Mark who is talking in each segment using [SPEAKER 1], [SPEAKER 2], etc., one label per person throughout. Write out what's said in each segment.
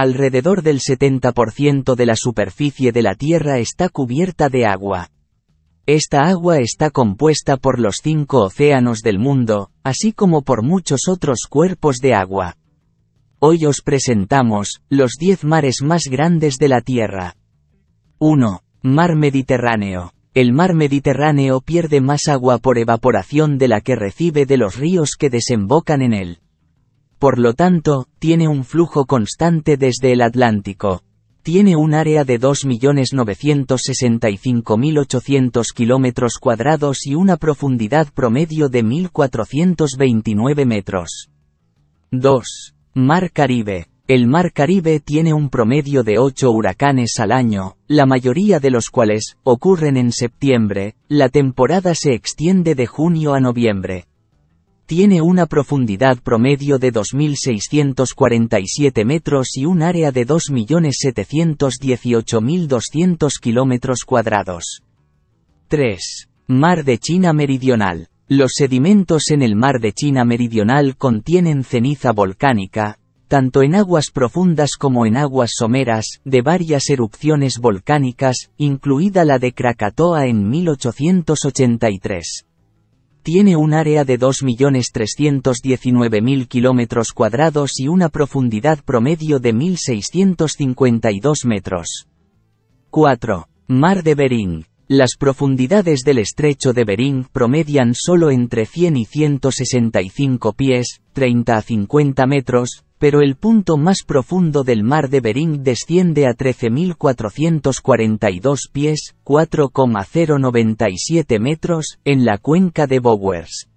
[SPEAKER 1] Alrededor del 70% de la superficie de la Tierra está cubierta de agua. Esta agua está compuesta por los cinco océanos del mundo, así como por muchos otros cuerpos de agua. Hoy os presentamos los 10 mares más grandes de la Tierra. 1. Mar Mediterráneo. El mar Mediterráneo pierde más agua por evaporación de la que recibe de los ríos que desembocan en él. Por lo tanto, tiene un flujo constante desde el Atlántico. Tiene un área de 2.965.800 kilómetros cuadrados y una profundidad promedio de 1.429 metros. 2. Mar Caribe. El Mar Caribe tiene un promedio de 8 huracanes al año, la mayoría de los cuales ocurren en septiembre, la temporada se extiende de junio a noviembre. Tiene una profundidad promedio de 2.647 metros y un área de 2.718.200 kilómetros cuadrados. 3. Mar de China Meridional. Los sedimentos en el mar de China Meridional contienen ceniza volcánica, tanto en aguas profundas como en aguas someras, de varias erupciones volcánicas, incluida la de Krakatoa en 1883. Tiene un área de 2.319.000 kilómetros cuadrados y una profundidad promedio de 1.652 metros. 4. Mar de Bering. Las profundidades del estrecho de Bering promedian solo entre 100 y 165 pies, 30 a 50 metros, pero el punto más profundo del mar de Bering desciende a 13.442 pies, 4,097 metros, en la cuenca de Bowers.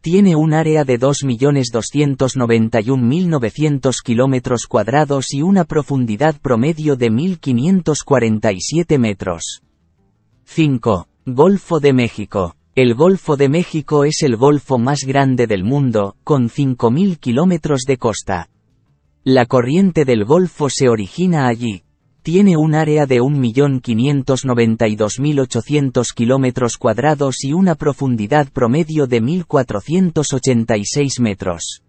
[SPEAKER 1] Tiene un área de 2.291.900 kilómetros cuadrados y una profundidad promedio de 1.547 metros. 5. Golfo de México. El Golfo de México es el golfo más grande del mundo, con 5.000 kilómetros de costa. La corriente del Golfo se origina allí. Tiene un área de 1.592.800 kilómetros cuadrados y una profundidad promedio de 1.486 metros.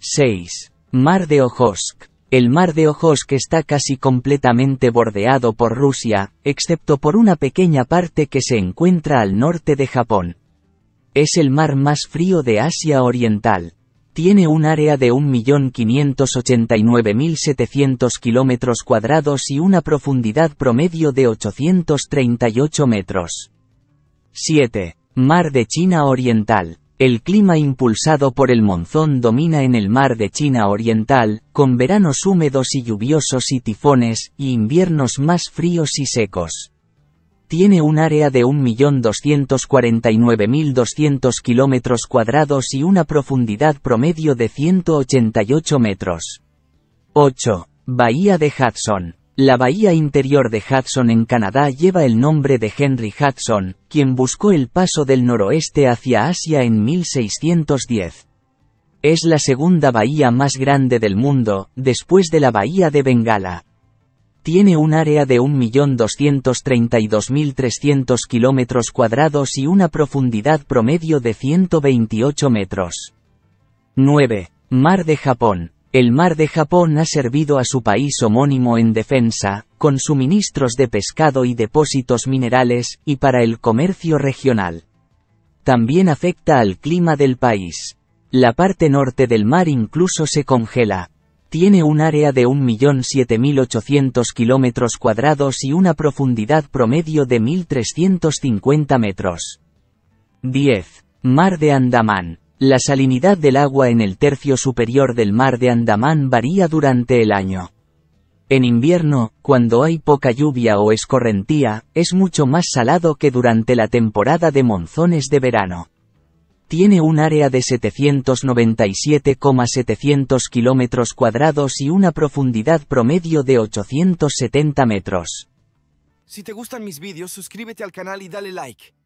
[SPEAKER 1] 6. Mar de Ojosk. El mar de que está casi completamente bordeado por Rusia, excepto por una pequeña parte que se encuentra al norte de Japón. Es el mar más frío de Asia Oriental. Tiene un área de 1.589.700 kilómetros cuadrados y una profundidad promedio de 838 metros. 7. Mar de China Oriental. El clima impulsado por el monzón domina en el mar de China Oriental, con veranos húmedos y lluviosos y tifones, y inviernos más fríos y secos. Tiene un área de 1.249.200 kilómetros cuadrados y una profundidad promedio de 188 metros. 8. Bahía de Hudson. La bahía interior de Hudson en Canadá lleva el nombre de Henry Hudson, quien buscó el paso del noroeste hacia Asia en 1610. Es la segunda bahía más grande del mundo, después de la bahía de Bengala. Tiene un área de 1.232.300 kilómetros cuadrados y una profundidad promedio de 128 metros. 9. Mar de Japón. El mar de Japón ha servido a su país homónimo en defensa, con suministros de pescado y depósitos minerales, y para el comercio regional. También afecta al clima del país. La parte norte del mar incluso se congela. Tiene un área de 1.7800 kilómetros cuadrados y una profundidad promedio de 1.350 metros. 10. Mar de Andamán. La salinidad del agua en el tercio superior del mar de Andamán varía durante el año. En invierno, cuando hay poca lluvia o escorrentía, es mucho más salado que durante la temporada de monzones de verano. Tiene un área de 797,700 kilómetros cuadrados y una profundidad promedio de 870 metros. Si te gustan mis vídeos, suscríbete al canal y dale like.